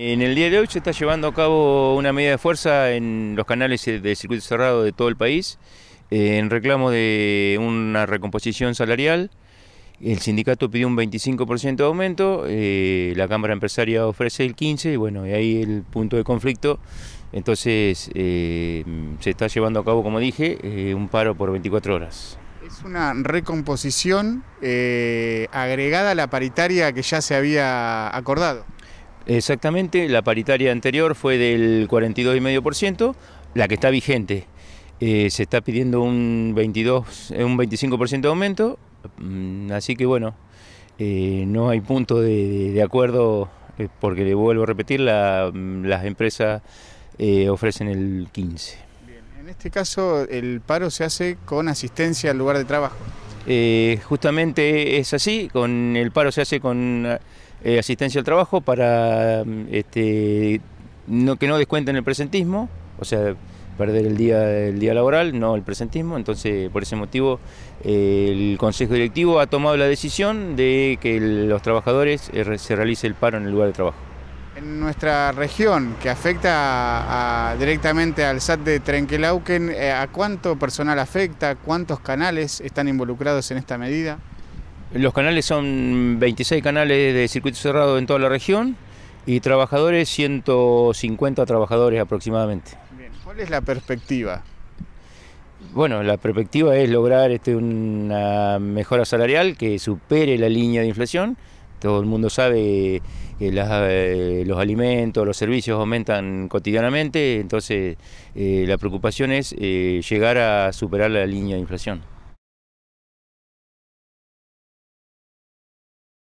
En el día de hoy se está llevando a cabo una medida de fuerza en los canales de circuito cerrado de todo el país eh, en reclamo de una recomposición salarial. El sindicato pidió un 25% de aumento, eh, la Cámara Empresaria ofrece el 15% y bueno, y ahí el punto de conflicto. Entonces eh, se está llevando a cabo, como dije, un paro por 24 horas. Es una recomposición agregada a la paritaria que ya se había acordado. Exactamente, la paritaria anterior fue del 42,5%, la que está vigente. Eh, se está pidiendo un 22, eh, un 25% de aumento, mm, así que bueno, eh, no hay punto de, acuerdo, porque le vuelvo a repetir, la, mm, las empresas ofrecen el 15%. Bien. En este caso, el paro se hace con asistencia al lugar de trabajo. justamente es así, con el paro se hace con eh, asistencia al trabajo para mm, este, que no descuenten el presentismo, o sea, perder el día, laboral, no el presentismo. Entonces, por ese motivo, eh, el Consejo Directivo ha tomado la decisión de que los trabajadores eh, se realice el paro en el lugar de trabajo. En nuestra región, que afecta directamente al SAT de Trenquelauquen, ¿a cuánto personal afecta? ¿Cuántos canales están involucrados en esta medida? Los canales son 26 canales de circuito cerrado en toda la región y trabajadores, 150 trabajadores aproximadamente. ¿Cuál es la perspectiva? Bueno, la perspectiva es lograr este, una mejora salarial que supere la línea de inflación. Todo el mundo sabe que eh, los alimentos, los servicios aumentan cotidianamente, entonces eh, la preocupación es eh, llegar a superar la línea de inflación.